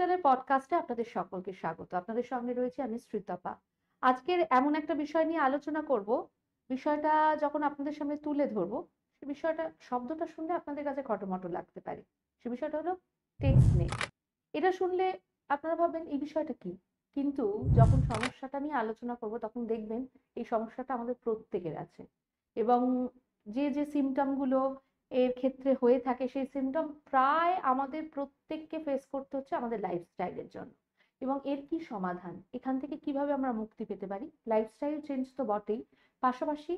ডিজিটালের পডকাস্টে আপনাদের সকলকে স্বাগত আপনাদের সঙ্গে রয়েছে আমি শ্রীতপা আজকের এমন একটা বিষয় নিয়ে আলোচনা করব বিষয়টা যখন আপনাদের সামনে তুলে ধরব সে বিষয়টা শব্দটা শুনলে আপনাদের কাছে খটমট লাগতে পারে সে বিষয়টা হলো টেকনিক এটা শুনলে আপনারা ভাববেন এই বিষয়টা কি কিন্তু যখন সমস্যাটা নিয়ে আলোচনা করব তখন দেখবেন এই সমস্যাটা আমাদের প্রত্যেকের আছে এবং যে যে সিমটমগুলো এর ক্ষেত্রে হয়ে থাকে সেই সিমটম প্রায় আমাদের প্রত্যেককে ফেস করতে হচ্ছে আমাদের লাইফস্টাইলের জন্য এবং এর কি সমাধান এখান থেকে কিভাবে আমরা মুক্তি পেতে পারি লাইফস্টাইল চেঞ্জ তো বটেই পাশাপাশি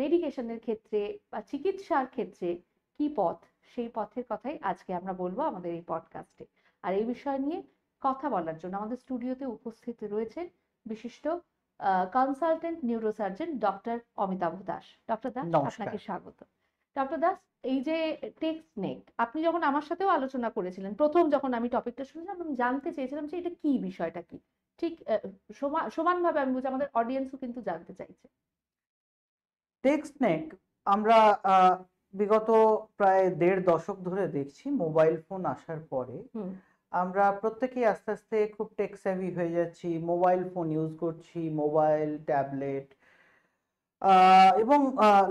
মেডিকেশনের ক্ষেত্রে বা চিকিৎসার ক্ষেত্রে কি পথ সেই পথের কথাই আজকে আমরা বলবো আমাদের এই পডকাস্টে আর এই বিষয় নিয়ে কথা বলার জন্য আমাদের স্টুডিওতে উপস্থিত রয়েছেন বিশিষ্ট consultant neurosurgeon doctor Amitabh Das doctor Das আপনাকে স্বাগত ডক্টর দাস এই যে টেকনিক আপনি যখন আমার সাথেও আলোচনা করেছিলেন প্রথম যখন আমি টপিকটা শুনলাম আমি জানতে চেয়েছিলাম যে এটা কি বিষয়টা কি ঠিক সমানভাবে আমি বুঝি আমাদের অডিয়েন্সও কিন্তু জানতে চাইছে টেকনিক নেক আমরা বিগত প্রায় দেড় দশক ধরে দেখছি মোবাইল ফোন আসার পরে আমরা প্রত্যেকেই আস্তে আস্তে খুব টেক হয়ে যাচ্ছি মোবাইল ফোন ইউজ করছি মোবাইল ট্যাবলেট এবং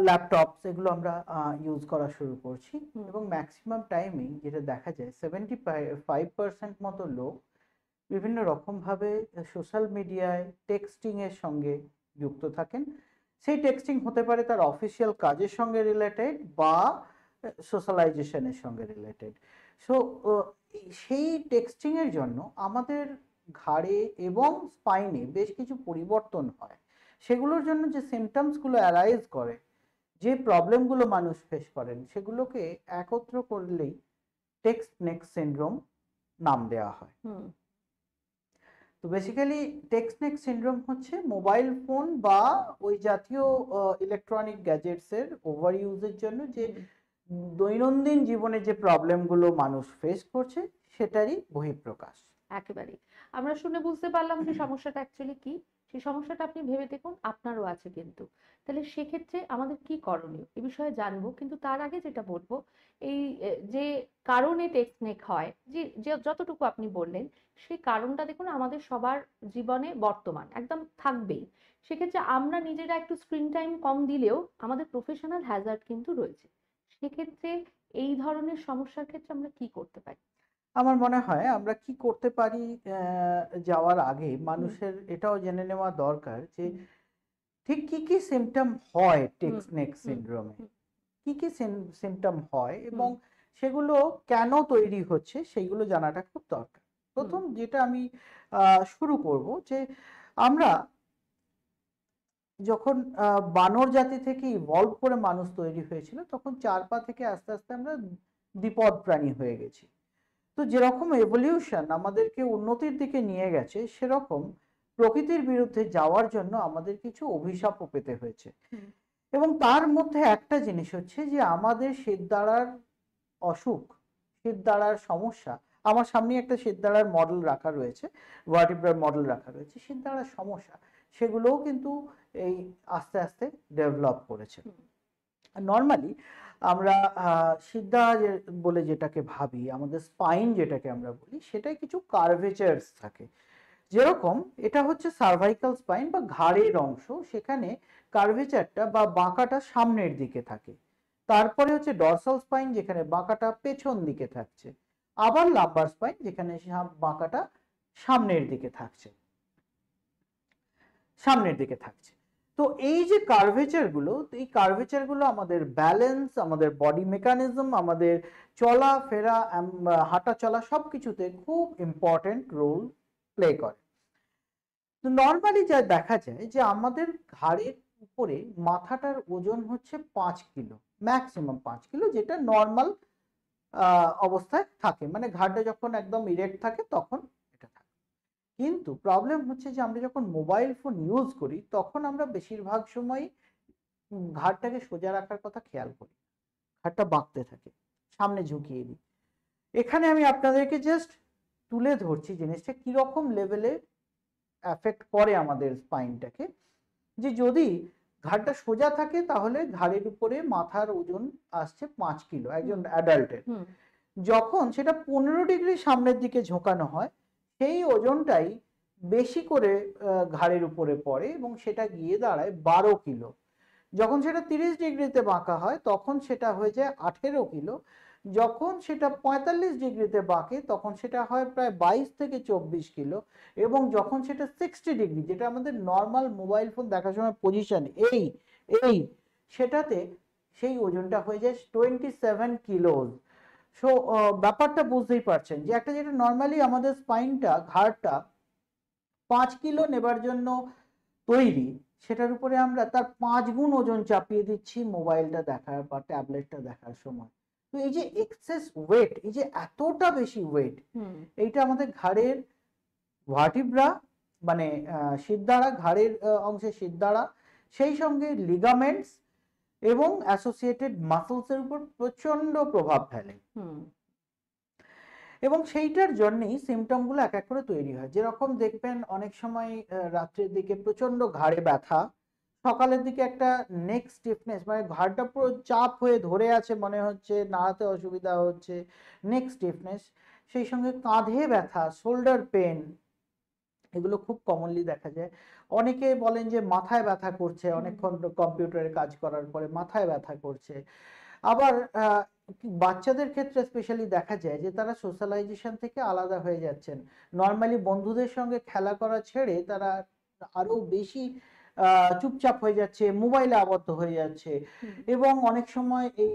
ল্যাপটপ সেগুলো আমরা ইউজ করা শুরু করছি এবং ম্যাক্সিমাম টাইমে যেটা দেখা যায় সেভেন্টি ফাইভ পার্সেন্ট মতো লোক বিভিন্ন রকমভাবে সোশ্যাল মিডিয়ায় টেক্সটিংয়ের সঙ্গে যুক্ত থাকেন সেই টেক্সটিং হতে পারে তার অফিসিয়াল কাজের সঙ্গে রিলেটেড বা সোশ্যালাইজেশনের সঙ্গে রিলেটেড সো সেই টেক্সটিংয়ের জন্য আমাদের ঘাড়ে এবং স্পাইনে বেশ কিছু পরিবর্তন হয় সেগুলোর জন্য যে সিমটমসগুলো অ্যারাইজ করে যে প্রবলেমগুলো মানুষ ফেস করেন সেগুলোকে একত্র করলেই টেক্সট নেক্সট সিন্ড্রোম নাম দেওয়া হয় তো বেসিক্যালি টেক্সট নেক সিন্ড্রোম হচ্ছে মোবাইল ফোন বা ওই জাতীয় ইলেকট্রনিক গ্যাজেটসের ওভার ইউজের জন্য যে দৈনন্দিন জীবনে যে প্রবলেমগুলো মানুষ ফেস করছে সেটারই বহিঃপ্রকাশ একেবারেই আমরা শুনে বুঝতে পারলাম যে সমস্যাটা অ্যাকচুয়ালি কি সেই সমস্যাটা আপনি ভেবে দেখুন আপনারও আছে কিন্তু তাহলে সেক্ষেত্রে আমাদের কি করণীয় এ বিষয়ে জানবো কিন্তু তার আগে যেটা বলবো এই যে কারণে টেকনিক হয় যে যতটুকু আপনি বললেন সেই কারণটা দেখুন আমাদের সবার জীবনে বর্তমান একদম থাকবেই সেক্ষেত্রে আমরা নিজেরা একটু স্ক্রিন টাইম কম দিলেও আমাদের প্রফেশনাল হ্যাজার্ড কিন্তু রয়েছে সেক্ষেত্রে এই ধরনের সমস্যার ক্ষেত্রে আমরা কি করতে পারি আমার মনে হয় আমরা কি করতে পারি যাওয়ার আগে মানুষের এটাও জেনে নেওয়া দরকার যে ঠিক কি কি সিমটম হয় টেক্স নেক সিন্ড্রোমে কি কি সিমটম হয় এবং সেগুলো কেন তৈরি হচ্ছে সেইগুলো জানাটা খুব দরকার প্রথম যেটা আমি শুরু করব যে আমরা যখন বানর জাতি থেকে ইভলভ করে মানুষ তৈরি হয়েছিল তখন চার পা থেকে আস্তে আস্তে আমরা দ্বিপদ প্রাণী হয়ে গেছি তো যেরকম এভলিউশন আমাদেরকে উন্নতির দিকে নিয়ে গেছে সেরকম প্রকৃতির বিরুদ্ধে যাওয়ার জন্য আমাদের কিছু অভিশাপও পেতে হয়েছে এবং তার মধ্যে একটা জিনিস হচ্ছে যে আমাদের শীতদাঁড়ার অসুখ শীতদাঁড়ার সমস্যা আমার সামনে একটা শীতদাঁড়ার মডেল রাখা রয়েছে ভার্টিব্রার মডেল রাখা রয়েছে শীতদাঁড়ার সমস্যা সেগুলোও কিন্তু এই আস্তে আস্তে ডেভেলপ করেছে নর্মালি আমরা সিদ্ধা বলে যেটাকে ভাবি আমাদের স্পাইন যেটাকে আমরা বলি সেটাই কিছু কার্ভেচার্স থাকে যেরকম এটা হচ্ছে সার্ভাইকাল স্পাইন বা ঘাড়ের অংশ সেখানে কার্ভেচারটা বা বাঁকাটা সামনের দিকে থাকে তারপরে হচ্ছে ডরসাল স্পাইন যেখানে বাঁকাটা পেছন দিকে থাকছে আবার লাম্বার স্পাইন যেখানে বাঁকাটা সামনের দিকে থাকছে সামনের দিকে থাকছে তো এই যে কার্ভেচারগুলো তো এই কার্ভেচারগুলো আমাদের ব্যালেন্স আমাদের বডি মেকানিজম আমাদের চলাফেরা হাঁটা চলা সব কিছুতে খুব ইম্পর্টেন্ট রোল প্লে করে তো নর্মালি যা দেখা যায় যে আমাদের ঘাড়ের উপরে মাথাটার ওজন হচ্ছে পাঁচ কিলো ম্যাক্সিমাম পাঁচ কিলো যেটা নর্মাল অবস্থায় থাকে মানে ঘাড়টা যখন একদম ইরেক্ট থাকে তখন কিন্তু প্রবলেম হচ্ছে যে আমরা যখন মোবাইল ফোন ইউজ করি তখন আমরা বেশিরভাগ সময় ঘাটটাকে সোজা রাখার কথা খেয়াল করি ঘাটটা বাঁকতে থাকে সামনে ঝুঁকিয়ে দিই এখানে আমি আপনাদেরকে জাস্ট তুলে ধরছি জিনিসটা কীরকম লেভেলে অ্যাফেক্ট করে আমাদের স্পাইনটাকে যে যদি ঘাড়টা সোজা থাকে তাহলে ঘাড়ের উপরে মাথার ওজন আসছে পাঁচ কিলো একজন অ্যাডাল্টের যখন সেটা পনেরো ডিগ্রি সামনের দিকে ঝোঁকানো হয় সেই ওজনটাই বেশি করে ঘাড়ের উপরে পড়ে এবং সেটা গিয়ে দাঁড়ায় বারো কিলো যখন সেটা তিরিশ ডিগ্রিতে বাঁকা হয় তখন সেটা হয়ে যায় আঠেরো কিলো যখন সেটা পঁয়তাল্লিশ ডিগ্রিতে বাঁকে তখন সেটা হয় প্রায় বাইশ থেকে চব্বিশ কিলো এবং যখন সেটা সিক্সটি ডিগ্রি যেটা আমাদের নর্মাল মোবাইল ফোন দেখার সময় পজিশন এই এই সেটাতে সেই ওজনটা হয়ে যায় টোয়েন্টি সেভেন কিলোজ সো ব্যাপারটা বুঝতেই পারছেন যে একটা যেটা নর্মালি আমাদের স্পাইনটা ঘাড়টা পাঁচ কিলো নেবার জন্য তৈরি সেটার উপরে আমরা তার পাঁচ গুণ ওজন চাপিয়ে দিচ্ছি মোবাইলটা দেখার বা ট্যাবলেটটা দেখার সময় তো এই যে এক্সেস ওয়েট এই যে এতটা বেশি ওয়েট এইটা আমাদের ঘাড়ের ভার্টিব্রা মানে শিরদাঁড়া ঘাড়ের অংশে শিরদাঁড়া সেই সঙ্গে লিগামেন্টস এবং অ্যাসোসিয়েটেড মাসলসের উপর প্রচন্ড প্রভাব ফেলে এবং সেইটার জন্যেই সিমটমগুলো এক এক করে তৈরি হয় যেরকম দেখবেন অনেক সময় রাত্রের দিকে প্রচন্ড ঘাড়ে ব্যথা সকালের দিকে একটা নেক স্টিফনেস মানে ঘাড়টা পুরো চাপ হয়ে ধরে আছে মনে হচ্ছে নাড়াতে অসুবিধা হচ্ছে নেক স্টিফনেস সেই সঙ্গে কাঁধে ব্যথা শোল্ডার পেন এগুলো খুব কমনলি দেখা যায় অনেকে বলেন যে মাথায় ব্যথা করছে অনেকক্ষণ কম্পিউটারে কাজ করার পরে মাথায় ব্যথা করছে আবার বাচ্চাদের ক্ষেত্রে স্পেশালি দেখা যায় যে তারা সোশ্যালাইজেশন থেকে আলাদা হয়ে যাচ্ছেন নর্মালি বন্ধুদের সঙ্গে খেলা করা ছেড়ে তারা আরো বেশি চুপচাপ হয়ে যাচ্ছে মোবাইলে আবদ্ধ হয়ে যাচ্ছে এবং অনেক সময় এই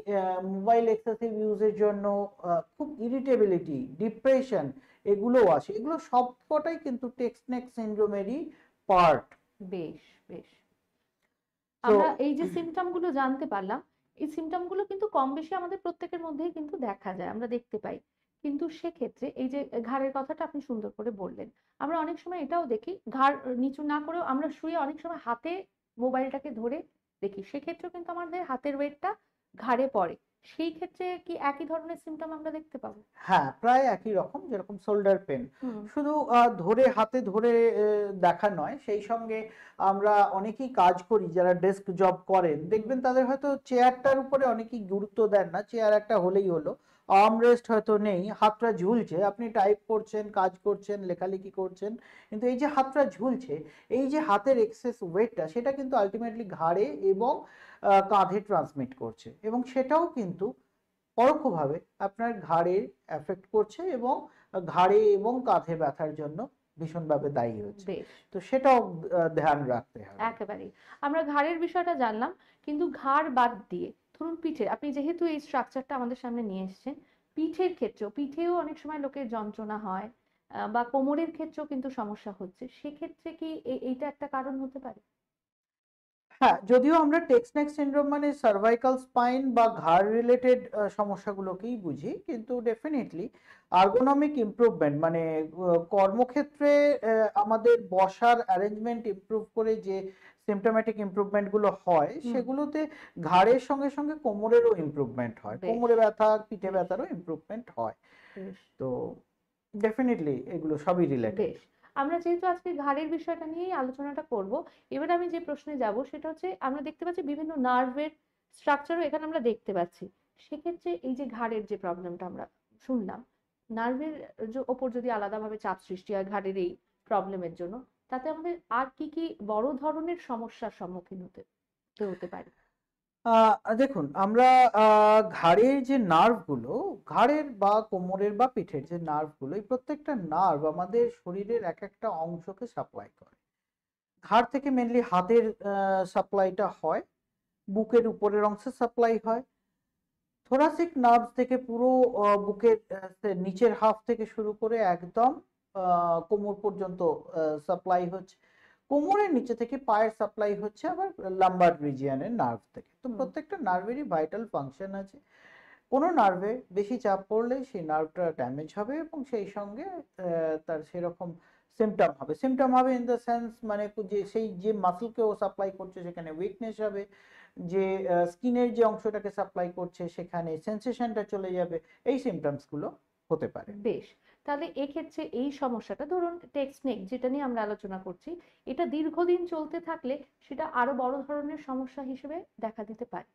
মোবাইল এক্সেসিভ ইউজের জন্য খুব ইরিটেবিলিটি ডিপ্রেশন এগুলোও আসে এগুলো সবকটাই কিন্তু টেক্সনেক সিনড্রোমেরই পার্ট বেশ বেশ আমরা এই যে সিমটম গুলো জানতে পারলাম এই সিমটম গুলো কিন্তু কম বেশি আমাদের প্রত্যেকের মধ্যেই কিন্তু দেখা যায় আমরা দেখতে পাই কিন্তু সেক্ষেত্রে এই যে ঘাড়ের কথাটা আপনি সুন্দর করে বললেন আমরা অনেক সময় এটাও দেখি ঘাড় নিচু না করেও আমরা শুয়ে অনেক সময় হাতে মোবাইলটাকে ধরে দেখি সেক্ষেত্রেও কিন্তু আমাদের হাতের ওয়েটটা ঘাড়ে পড়ে সেই ক্ষেত্রে কি একই ধরনের সিমটম আমরা দেখতে পাবো হ্যাঁ প্রায় একই রকম যেরকম শোল্ডার পেন শুধু ধরে হাতে ধরে দেখা নয় সেই সঙ্গে আমরা অনেকেই কাজ করি যারা ডেস্ক জব করেন দেখবেন তাদের হয়তো চেয়ারটার উপরে অনেকেই গুরুত্ব দেন না চেয়ার একটা হলেই হলো আর্মরেস্ট হয়তো নেই হাতটা ঝুলছে আপনি টাইপ করছেন কাজ করছেন লেখালেখি করছেন কিন্তু এই যে হাতটা ঝুলছে এই যে হাতের এক্সেস ওয়েটটা সেটা কিন্তু আলটিমেটলি ঘাড়ে এবং কাঁধে ট্রান্সমিট করছে এবং সেটাও কিন্তু পরোক্ষভাবে আপনার ঘাড়ে এফেক্ট করছে এবং ঘাড়ে এবং কাঁধে ব্যথার জন্য ভীষণভাবে দায়ী হচ্ছে তো সেটাও ধ্যান রাখতে হবে একেবারেই আমরা ঘাড়ের বিষয়টা জানলাম কিন্তু ঘাড় বাদ দিয়ে ধরুন পিঠে আপনি যেহেতু এই স্ট্রাকচারটা আমাদের সামনে নিয়ে এসছেন পিঠের ক্ষেত্রেও পিঠেও অনেক সময় লোকের যন্ত্রণা হয় বা কোমরের ক্ষেত্রেও কিন্তু সমস্যা হচ্ছে সেক্ষেত্রে কি এইটা একটা কারণ হতে পারে হ্যাঁ যদিও আমরা টেক্সনেক সিন্ড্রোম মানে সার্ভাইকাল স্পাইন বা ঘাড় রিলেটেড সমস্যাগুলোকেই বুঝি কিন্তু ডেফিনেটলি আর্গোনমিক ইমপ্রুভমেন্ট মানে কর্মক্ষেত্রে আমাদের বসার অ্যারেঞ্জমেন্ট ইমপ্রুভ করে যে সিমটোম্যাটিক গুলো হয় সেগুলোতে ঘাড়ের সঙ্গে সঙ্গে কোমরেরও ইম্প্রুভমেন্ট হয় কোমরে ব্যথা পিঠে ব্যথারও ইম্প্রুভমেন্ট হয় তো ডেফিনেটলি এগুলো সবই রিলেটেড আমরা যেহেতু আজকে ঘাড়ের বিষয়টা নিয়েই আলোচনাটা করব এবার আমি যে প্রশ্নে যাব সেটা হচ্ছে আমরা দেখতে পাচ্ছি বিভিন্ন নার্ভের স্ট্রাকচারও এখানে আমরা দেখতে পাচ্ছি সেক্ষেত্রে এই যে ঘাড়ের যে প্রবলেমটা আমরা শুনলাম নার্ভের ওপর যদি আলাদাভাবে চাপ সৃষ্টি হয় ঘাড়ের এই প্রবলেমের জন্য তাতে আমাদের আর কি কি বড় ধরনের সমস্যার সম্মুখীন হতে হতে পারে দেখুন আমরা ঘাড়ের যে নার্ভগুলো ঘাড়ের বা কোমরের বা পিঠের যে নার্ভগুলো এই প্রত্যেকটা নার্ভ আমাদের শরীরের এক একটা অংশকে সাপ্লাই করে ঘাড় থেকে মেনলি হাতের সাপ্লাইটা হয় বুকের উপরের অংশে সাপ্লাই হয় থোরাসিক নার্ভ থেকে পুরো বুকের নিচের হাফ থেকে শুরু করে একদম কোমর পর্যন্ত সাপ্লাই হচ্ছে কোমরের নিচে থেকে পায়ের সাপ্লাই হচ্ছে আবার লাম্বার রিজিয়ানের নার্ভ থেকে তো প্রত্যেকটা নার্ভেরই ভাইটাল ফাংশন আছে কোনো নার্ভে বেশি চাপ পড়লে সেই নার্ভটা ড্যামেজ হবে এবং সেই সঙ্গে তার সেরকম সিমটম হবে সিমটম হবে ইন দ্য সেন্স মানে যে সেই যে মাসলকে ও সাপ্লাই করছে সেখানে উইকনেস হবে যে স্কিনের যে অংশটাকে সাপ্লাই করছে সেখানে সেন্সেশনটা চলে যাবে এই সিমটমসগুলো হতে পারে বেশ তাহলে এক্ষেত্রে এই সমস্যাটা ধরুন টেক্সনেক যেটা নিয়ে আমরা আলোচনা করছি এটা দীর্ঘদিন চলতে থাকলে সেটা আরো বড় ধরনের সমস্যা হিসেবে দেখা দিতে পারে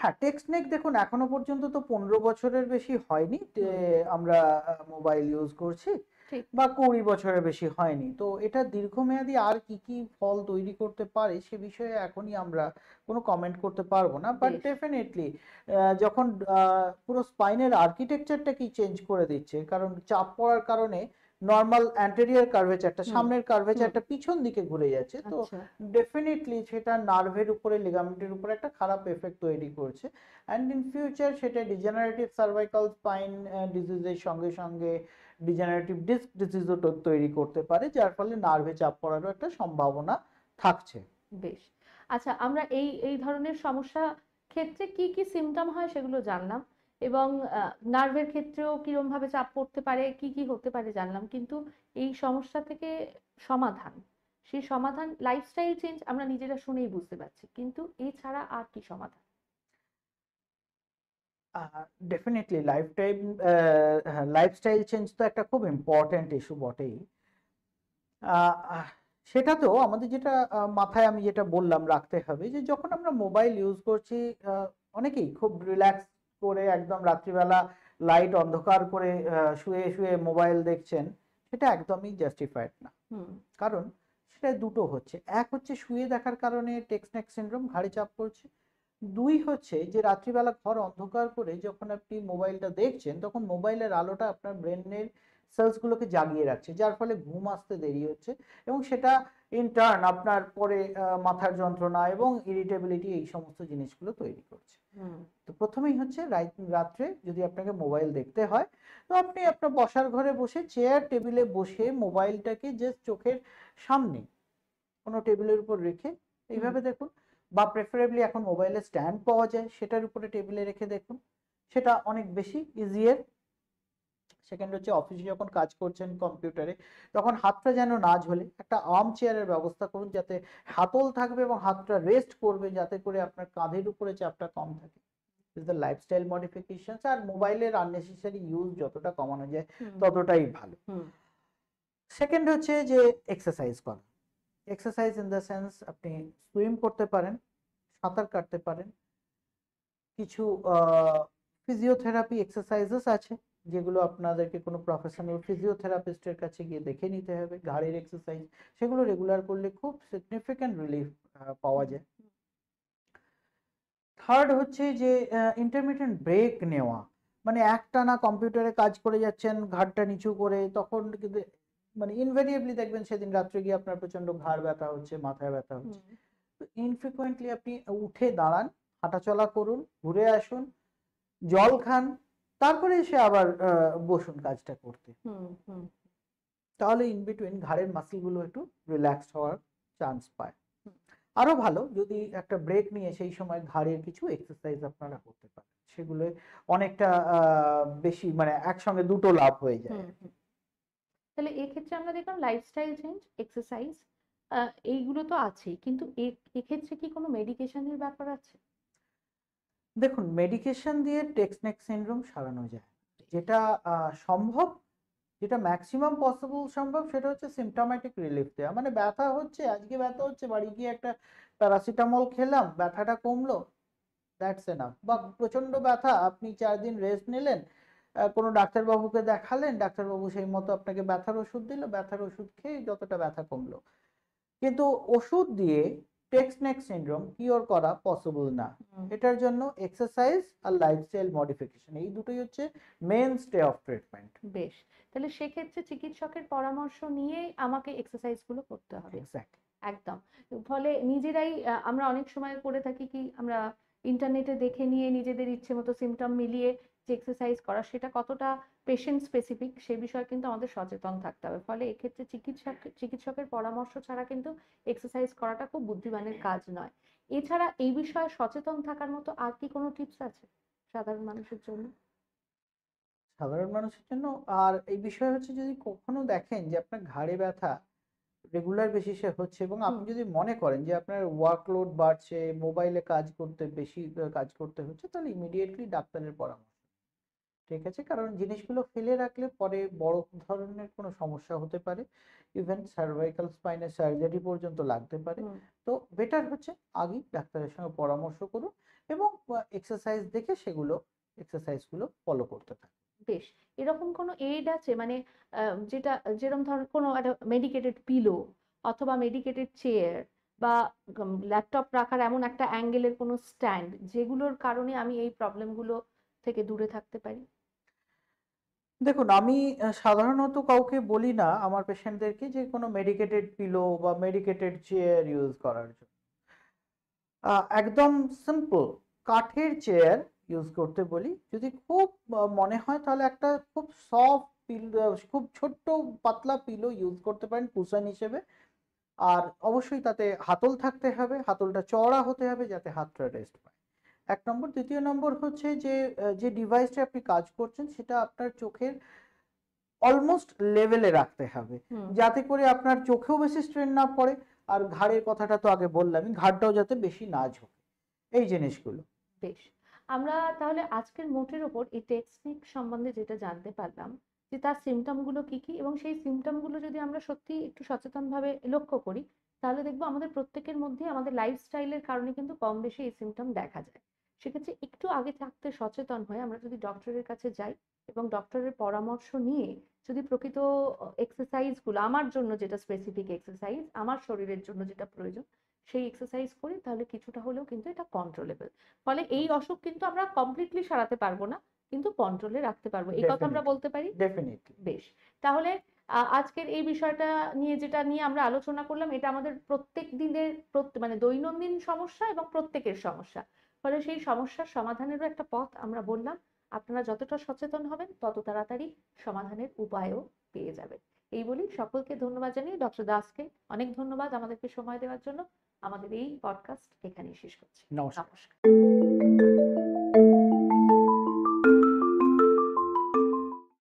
হ্যাঁ টেক্সনেক দেখুন এখনো পর্যন্ত তো পনেরো বছরের বেশি হয়নি আমরা মোবাইল ইউজ করছি বা কুড়ি বছরের বেশি হয়নি তো এটা দীর্ঘমেয়াদী আর কি কি ফল তৈরি করতে পারে সে বিষয়ে এখনই আমরা কোনো কমেন্ট করতে পারবো না বাট ডেফিনেটলি যখন পুরো স্পাইনের আর্কিটেকচারটা কি চেঞ্জ করে দিচ্ছে কারণ চাপ পড়ার কারণে নর্মাল অ্যান্টেরিয়ার কার্ভেচারটা সামনের কার্ভেচারটা পিছন দিকে ঘুরে যাচ্ছে তো ডেফিনেটলি আচ্ছা। সেটা নার্ভের উপরে লিগামেন্টের উপরে একটা খারাপ এফেক্ট তৈরি করছে অ্যান্ড ইন ফিউচার সেটা ডিজেনারেটিভ সার্ভাইকাল স্পাইন ডিজিজের সঙ্গে সঙ্গে ডিজেনারেটিভ ডিস্ক ডিজিজও তৈরি করতে পারে যার ফলে নার্ভে চাপ পড়ারও একটা সম্ভাবনা থাকছে বেশ আচ্ছা আমরা এই এই ধরনের সমস্যা ক্ষেত্রে কি কি সিমটম হয় সেগুলো জানলাম এবং নার্ভের ক্ষেত্রেও কিরম ভাবে চাপ পড়তে পারে কি কি হতে পারে জানলাম কিন্তু এই সমস্যা থেকে সমাধান সেই সমাধান লাইফস্টাইল চেঞ্জ আমরা নিজেরা শুনেই বুঝতে পারছি কিন্তু এছাড়া আর কি সমাধান definitely life time lifestyle change তো একটা খুব ইম্পর্ট্যান্ট ইস্যু বটেই সেটা তো আমাদের যেটা মাথায় আমি যেটা বললাম রাখতে হবে যে যখন আমরা মোবাইল ইউজ করছি অনেকেই খুব রিল্যাক্স করে একদম রাত্রিবেলা লাইট অন্ধকার করে শুয়ে শুয়ে মোবাইল দেখছেন সেটা একদমই জাস্টিফাইড না কারণ সেটা দুটো হচ্ছে এক হচ্ছে শুয়ে দেখার কারণে টেক্সনেক সিন্ড্রোম ভারী চাপ করছে দুই হচ্ছে যে রাত্রিবেলা ঘর অন্ধকার করে যখন আপনি মোবাইলটা দেখছেন তখন মোবাইলের আলোটা আপনার ব্রেনের সেলসগুলোকে জাগিয়ে রাখছে যার ফলে ঘুম আসতে দেরি হচ্ছে এবং সেটা ইন্টার্ন আপনার পরে মাথার যন্ত্রণা এবং ইরিটেবিলিটি এই সমস্ত জিনিসগুলো তৈরি করছে তো প্রথমেই হচ্ছে রাত্রে যদি আপনাকে মোবাইল দেখতে হয় তো আপনি আপনার বসার ঘরে বসে চেয়ার টেবিলে বসে মোবাইলটাকে জাস্ট চোখের সামনে কোনো টেবিলের উপর রেখে এইভাবে দেখুন বা প্রেফারেবলি এখন মোবাইলে স্ট্যান্ড পাওয়া যায় সেটার উপরে টেবিলে রেখে দেখুন সেটা অনেক বেশি ইজিয়ার সেকেন্ড হচ্ছে অফিসে যখন কাজ করছেন কম্পিউটারে তখন হাতটা যেন না ঝোলে একটা আর্ম চেয়ারের ব্যবস্থা করুন যাতে হাতল থাকবে এবং হাতটা রেস্ট করবে যাতে করে আপনার কাঁধের উপরে চাপটা কম থাকে দ্য লাইফস্টাইল মডিফিকেশন আর মোবাইলের আননেসেসারি ইউজ যতটা কমানো যায় ততটাই ভালো সেকেন্ড হচ্ছে যে এক্সারসাইজ করা এক্সারসাইজ ইন দ্য সেন্স আপনি সুইম করতে পারেন সাঁতার কাটতে পারেন কিছু ফিজিওথেরাপি এক্সারসাইজেস আছে যেগুলো আপনাদেরকে কোনো প্রফেশনাল ফিজিওথেরাপিস্টের কাছে গিয়ে দেখে নিতে হবে ঘাড়ের এক্সারসাইজ সেগুলো রেগুলার করলে খুব সিগনিফিক্যান্ট রিলিফ পাওয়া যায় থার্ড হচ্ছে যে ইন্টারমিডিয়েন্ট ব্রেক নেওয়া মানে একটানা কম্পিউটারে কাজ করে যাচ্ছেন ঘাড়টা নিচু করে তখন কিন্তু মানে ইনভেরিয়েবলি দেখবেন সেদিন রাত্রে গিয়ে আপনার প্রচন্ড ঘাড় ব্যথা হচ্ছে মাথায় ব্যথা হচ্ছে তো ইনফ্রিকুয়েন্টলি আপনি উঠে দাঁড়ান হাঁটাচলা করুন ঘুরে আসুন জল খান তারপরে এসে আবার বসুন কাজটা করতে তাহলে ইন বিটুইন ঘাড়ের মাসিলগুলো একটু রিল্যাক্স হওয়ার চান্স পায় আরো ভালো যদি একটা ব্রেক নিয়ে সেই সময় ঘাড়ের কিছু এক্সারসাইজ আপনারা করতে পারেন সেগুলো অনেকটা বেশি মানে একসঙ্গে দুটো লাভ হয়ে যায় তাহলে এক্ষেত্রে আমরা দেখলাম লাইফস্টাইল চেঞ্জ এক্সারসাইজ এইগুলো তো আছেই কিন্তু এক্ষেত্রে কি কোনো মেডিকেশনের ব্যাপার আছে দেখুন মেডিকেশন দিয়ে টেক্সনেক সিনড্রোম সারানো যায় যেটা সম্ভব যেটা ম্যাক্সিমাম পসিবল সম্ভব সেটা হচ্ছে সিমটোম্যাটিক রিলিফ দেওয়া মানে ব্যথা হচ্ছে আজকে ব্যথা হচ্ছে বাড়ি গিয়ে একটা প্যারাসিটামল খেলাম ব্যথাটা কমলো দ্যাটস এনাফ বা প্রচণ্ড ব্যথা আপনি চার দিন রেস্ট নিলেন কোনো ডাক্তারবাবুকে দেখালেন ডাক্তারবাবু সেই মতো আপনাকে ব্যথার ওষুধ দিল ব্যথার ওষুধ খেয়ে যতটা ব্যথা কমলো কিন্তু ওষুধ দিয়ে টেক্সনেক সিন্ড্রোম কিওর করা পসিবল না এটার জন্য এক্সারসাইজ আর লাইফস্টাইল মডিফিকেশন এই দুটোই হচ্ছে মেন স্টে অফ ট্রিটমেন্ট বেশ তাহলে সেক্ষেত্রে চিকিৎসকের পরামর্শ নিয়েই আমাকে এক্সারসাইজগুলো করতে হবে এক্স্যাক্টলি একদম ফলে নিজেরাই আমরা অনেক সময় করে থাকি কি আমরা ইন্টারনেটে দেখে নিয়ে নিজেদের ইচ্ছে মতো সিমটম মিলিয়ে যে এক্সারসাইজ করা সেটা কতটা পেশেন্ট স্পেসিফিক সে বিষয়ে কিন্তু আমাদের সচেতন থাকতে হবে ফলে এক্ষেত্রে চিকিৎসক চিকিৎসকের পরামর্শ ছাড়া কিন্তু এক্সারসাইজ করাটা খুব বুদ্ধিমানের কাজ নয় এছাড়া এই বিষয়ে সচেতন থাকার মতো আর কি কোনো টিপস আছে সাধারণ মানুষের জন্য সাধারণ মানুষের জন্য আর এই বিষয়ে হচ্ছে যদি কখনো দেখেন যে আপনার ঘাড়ে ব্যথা রেগুলার বেসিসে হচ্ছে এবং আপনি যদি মনে করেন যে আপনার ওয়ার্কলোড বাড়ছে মোবাইলে কাজ করতে বেশি কাজ করতে হচ্ছে তাহলে ইমিডিয়েটলি ডাক্তারের পরামর্শ ঠিক আছে কারণ জিনিসগুলো ফেলে রাখলে পরে বড় ধরনের কোনো সমস্যা হতে পারে ইভেন সার্ভাইকাল স্পাইনের সার্জারি পর্যন্ত লাগতে পারে তো বেটার হচ্ছে আগেই ডাক্তারের সঙ্গে পরামর্শ করুন এবং এক্সারসাইজ দেখে সেগুলো এক্সারসাইজগুলো ফলো করতে থাকুন বেশ এরকম কোনো এইড আছে মানে যেটা যেরকম ধর কোনো একটা মেডিকেটেড পিলো অথবা মেডিকেটেড চেয়ার বা ল্যাপটপ রাখার এমন একটা অ্যাঙ্গেলের কোনো স্ট্যান্ড যেগুলোর কারণে আমি এই প্রবলেমগুলো থেকে দূরে থাকতে পারি দেখুন আমি সাধারণত কাউকে বলি না আমার পেশেন্টদেরকে যে কোনো মেডিকেটেড পিলো বা মেডিকেটেড চেয়ার ইউজ করার জন্য একদম সিম্পল কাঠের চেয়ার ইউজ করতে বলি যদি খুব মনে হয় তাহলে একটা খুব সফট পিল খুব ছোট্ট পাতলা পিলো ইউজ করতে পারেন কুসান হিসেবে আর অবশ্যই তাতে হাতল থাকতে হবে হাতলটা চড়া হতে হবে যাতে হাতটা রেস্ট পায় এক নম্বর দ্বিতীয় নম্বর হচ্ছে যে যে ডিভাইসটা আপনি কাজ করছেন সেটা আপনার চোখের অলমোস্ট লেভেলে রাখতে হবে যাতে করে আপনার চোখেও বেশি স্ট্রেন না পড়ে আর ঘাড়ের কথাটা তো আগে বললাম ঘাড়টাও যাতে বেশি না ঝোঁকে এই জিনিসগুলো বেশ আমরা তাহলে আজকের মোটের উপর এই টেকনিক সম্বন্ধে যেটা জানতে পারলাম যে তার সিমটমগুলো কি কি এবং সেই সিমটমগুলো যদি আমরা সত্যি একটু সচেতনভাবে লক্ষ্য করি তাহলে দেখবো আমাদের প্রত্যেকের মধ্যে আমাদের লাইফস্টাইলের কারণে কিন্তু কম বেশি এই সিমটম দেখা যায় সেক্ষেত্রে একটু আগে থাকতে সচেতন হয়ে আমরা যদি ডক্টরের কাছে যাই এবং ডক্টরের পরামর্শ নিয়ে যদি প্রকৃত এক্সারসাইজগুলো আমার জন্য যেটা স্পেসিফিক এক্সারসাইজ আমার শরীরের জন্য যেটা প্রয়োজন সেই এক্সারসাইজ করি তাহলে কিছুটা হলেও কিন্তু এটা কন্ট্রোলেবল ফলে এই আচ্ছা। অসুখ কিন্তু আমরা কমপ্লিটলি সারাতে পারবো না কিন্তু কন্ট্রোলে রাখতে পারবো এই কথা আমরা বলতে পারি ডেফিনেটলি বেশ তাহলে আজকের এই বিষয়টা নিয়ে যেটা নিয়ে আমরা আলোচনা করলাম এটা আমাদের প্রত্যেক দিনের মানে দৈনন্দিন সমস্যা এবং প্রত্যেকের সমস্যা ফলে সেই সমস্যার সমাধানেরও একটা পথ আমরা বললাম আপনারা যতটা সচেতন হবেন তত তাড়াতাড়ি সমাধানের উপায়ও পেয়ে যাবেন এই বলি সকলকে ধন্যবাদ জানিয়ে ডক্টর দাসকে অনেক ধন্যবাদ আমাদেরকে সময় দেওয়ার জন্য আমাদের এই পডকাস্ট এখানেই শেষ করছি নমস্কার